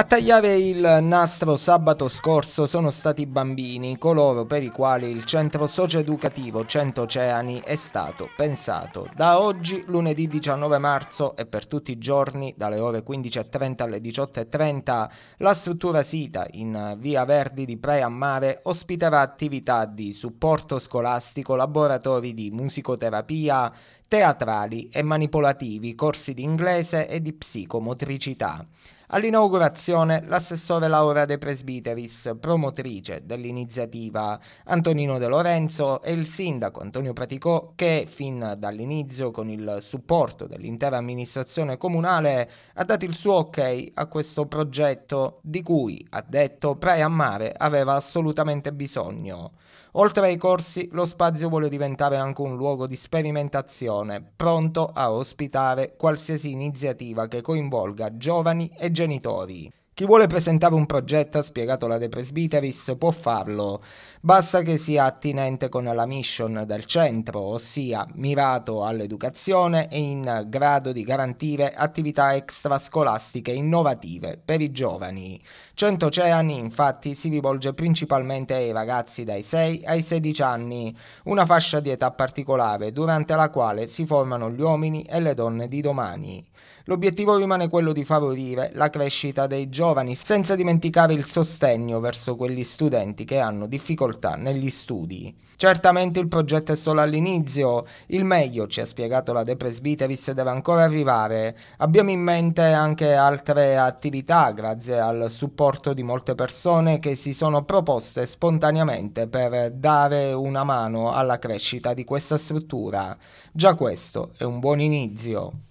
A tagliare il nastro sabato scorso sono stati i bambini, coloro per i quali il centro socioeducativo educativo Oceani è stato pensato. Da oggi, lunedì 19 marzo e per tutti i giorni, dalle ore 15.30 alle 18.30, la struttura sita in via Verdi di Praia Mare ospiterà attività di supporto scolastico, laboratori di musicoterapia, teatrali e manipolativi, corsi di inglese e di psicomotricità. All'inaugurazione l'assessore Laura De Presbiteris, promotrice dell'iniziativa Antonino De Lorenzo e il sindaco Antonio Praticò che fin dall'inizio con il supporto dell'intera amministrazione comunale ha dato il suo ok a questo progetto di cui ha detto Praia a Mare aveva assolutamente bisogno. Oltre ai corsi, lo spazio vuole diventare anche un luogo di sperimentazione, pronto a ospitare qualsiasi iniziativa che coinvolga giovani e giovani genitori. Chi vuole presentare un progetto, ha spiegato la De Presbiteris, può farlo. Basta che sia attinente con la mission del centro, ossia mirato all'educazione e in grado di garantire attività extrascolastiche innovative per i giovani. Centoceani infatti si rivolge principalmente ai ragazzi dai 6 ai 16 anni, una fascia di età particolare durante la quale si formano gli uomini e le donne di domani. L'obiettivo rimane quello di favorire la crescita dei giovani giovani, senza dimenticare il sostegno verso quegli studenti che hanno difficoltà negli studi. Certamente il progetto è solo all'inizio, il meglio, ci ha spiegato la De Presbiteris, deve ancora arrivare. Abbiamo in mente anche altre attività grazie al supporto di molte persone che si sono proposte spontaneamente per dare una mano alla crescita di questa struttura. Già questo è un buon inizio.